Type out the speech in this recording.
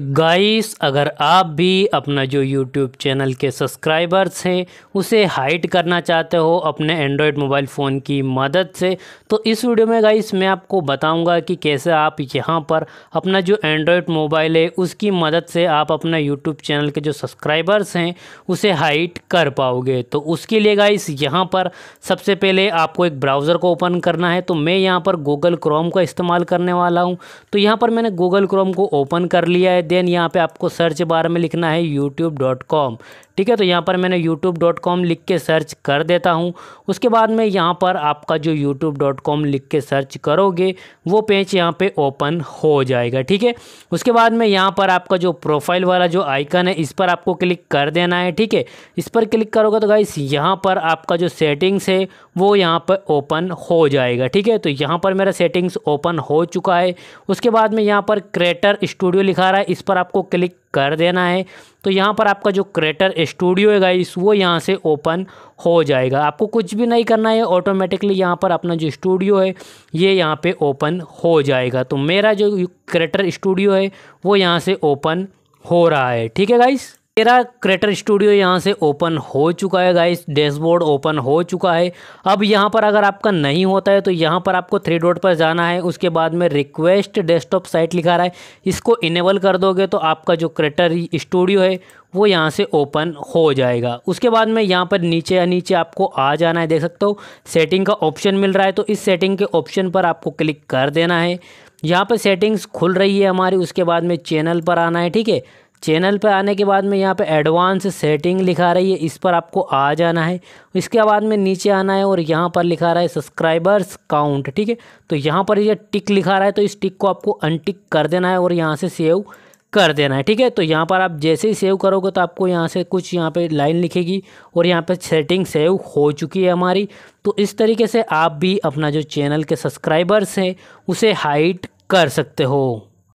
guys अगर आप भी अपना जो यूट्यूब चैनल के सब्सक्राइबर्स हैं उसे हाइड करना चाहते हो अपने एंड्रॉयड मोबाइल फ़ोन की मदद से तो इस वीडियो में गाइस मैं आपको बताऊंगा कि कैसे आप यहां पर अपना जो एंड्रॉयड मोबाइल है उसकी मदद से आप अपना यूट्यूब चैनल के जो सब्सक्राइबर्स हैं उसे हाइड कर पाओगे तो उसके लिए गाइस यहाँ पर सबसे पहले आपको एक ब्राउज़र को ओपन करना है तो मैं यहाँ पर गूगल क्रोम का इस्तेमाल करने वाला हूँ तो यहाँ पर मैंने गूगल क्रोम को ओपन कर लिया है देन यहाँ पे आपको सर्च बार में लिखना है यूट्यूब डॉट कॉम ठीक है तो यहाँ पर मैंने youtube.com लिख के सर्च कर देता हूँ उसके बाद में यहाँ पर आपका जो youtube.com लिख के सर्च करोगे वो पेज यहाँ पे ओपन हो जाएगा ठीक है उसके बाद में यहाँ पर आपका जो प्रोफाइल वाला जो आइकन है इस पर आपको क्लिक कर देना है ठीक है इस पर क्लिक करोगे तो गाइस यहाँ पर आपका जो सेटिंग्स है वो यहाँ पर ओपन हो जाएगा ठीक है तो यहाँ पर मेरा सेटिंग्स ओपन हो चुका है उसके बाद में यहाँ पर क्रेटर स्टूडियो लिखा रहा है इस पर आपको क्लिक कर देना है तो यहाँ पर आपका जो क्रेटर स्टूडियो है गाइस वो यहाँ से ओपन हो जाएगा आपको कुछ भी नहीं करना है ऑटोमेटिकली यहाँ पर अपना जो स्टूडियो है ये यहाँ पे ओपन हो जाएगा तो मेरा जो क्रेटर स्टूडियो है वो यहाँ से ओपन हो रहा है ठीक है गाइस मेरा क्रेटर स्टूडियो यहाँ से ओपन हो चुका है गाइस डैशबोर्ड ओपन हो चुका है अब यहाँ पर अगर आपका नहीं होता है तो यहाँ पर आपको थ्री डॉट पर जाना है उसके बाद में रिक्वेस्ट डेस्कटॉप साइट लिखा रहा है इसको इनेबल कर दोगे तो आपका जो क्रेटर स्टूडियो है वो यहाँ से ओपन हो जाएगा उसके बाद में यहाँ पर नीचे या नीचे आपको आ जाना है देख सकते हो सेटिंग का ऑप्शन मिल रहा है तो इस सेटिंग के ऑप्शन पर आपको क्लिक कर देना है यहाँ पर सेटिंग्स खुल रही है हमारी उसके बाद में चैनल पर आना है ठीक है चैनल पर आने के बाद में यहाँ पे एडवांस सेटिंग लिखा रही है इस पर आपको आ जाना है इसके बाद में नीचे आना है और यहाँ पर लिखा रहा है सब्सक्राइबर्स काउंट ठीक है तो यहाँ पर ये यह टिक लिखा रहा है तो इस टिक को आपको अनटिक कर देना है और यहाँ से सेव कर देना है ठीक है तो यहाँ पर आप जैसे ही सेव करोगे तो आपको यहाँ से कुछ यहाँ पे लाइन लिखेगी और यहाँ पे सेटिंग सेव हो चुकी है हमारी तो इस तरीके से आप भी अपना जो चैनल के सब्सक्राइबर्स हैं उसे हाइट कर सकते हो